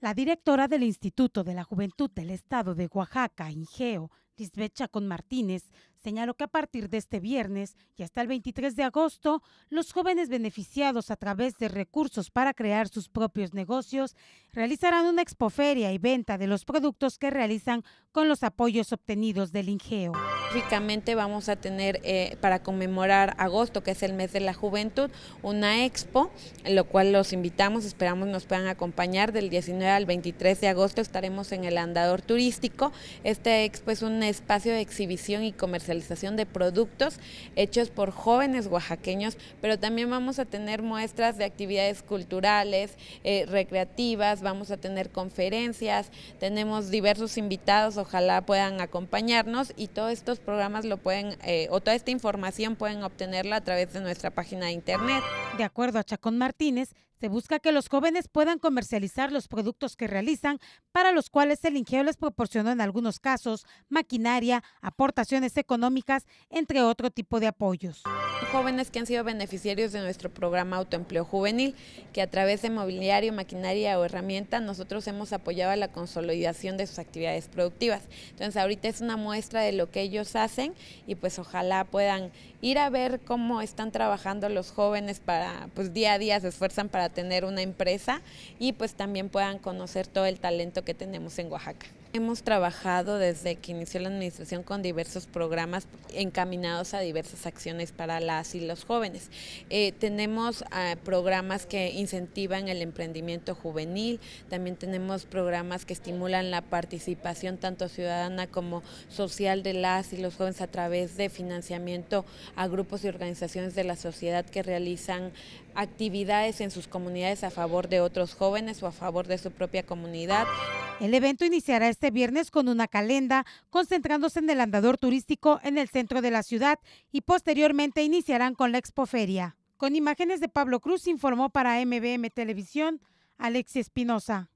La directora del Instituto de la Juventud del Estado de Oaxaca, INGEO, Lisbeth Chacón Martínez señaló que a partir de este viernes y hasta el 23 de agosto, los jóvenes beneficiados a través de recursos para crear sus propios negocios realizarán una expoferia y venta de los productos que realizan con los apoyos obtenidos del INGEO. Específicamente vamos a tener eh, para conmemorar agosto, que es el mes de la juventud, una expo, en lo cual los invitamos, esperamos nos puedan acompañar del 19 al 23 de agosto, estaremos en el andador turístico. Esta expo es una espacio de exhibición y comercialización de productos hechos por jóvenes oaxaqueños, pero también vamos a tener muestras de actividades culturales, eh, recreativas, vamos a tener conferencias, tenemos diversos invitados, ojalá puedan acompañarnos y todos estos programas lo pueden, eh, o toda esta información pueden obtenerla a través de nuestra página de internet. De acuerdo a Chacón Martínez, se busca que los jóvenes puedan comercializar los productos que realizan, para los cuales el Ingeo les proporcionó en algunos casos maquinaria, aportaciones económicas, entre otro tipo de apoyos. Jóvenes que han sido beneficiarios de nuestro programa Autoempleo Juvenil, que a través de mobiliario, maquinaria o herramienta, nosotros hemos apoyado a la consolidación de sus actividades productivas. Entonces, ahorita es una muestra de lo que ellos hacen y pues ojalá puedan ir a ver cómo están trabajando los jóvenes para, pues día a día se esfuerzan para tener una empresa y pues también puedan conocer todo el talento que tenemos en Oaxaca. Hemos trabajado desde que inició la administración con diversos programas encaminados a diversas acciones para las y los jóvenes. Eh, tenemos ah, programas que incentivan el emprendimiento juvenil, también tenemos programas que estimulan la participación tanto ciudadana como social de las y los jóvenes a través de financiamiento a grupos y organizaciones de la sociedad que realizan actividades en sus comunidades a favor de otros jóvenes o a favor de su propia comunidad. El evento iniciará este viernes con una calenda, concentrándose en el andador turístico en el centro de la ciudad y posteriormente iniciarán con la expoferia. Con imágenes de Pablo Cruz informó para MBM Televisión Alexia Espinosa.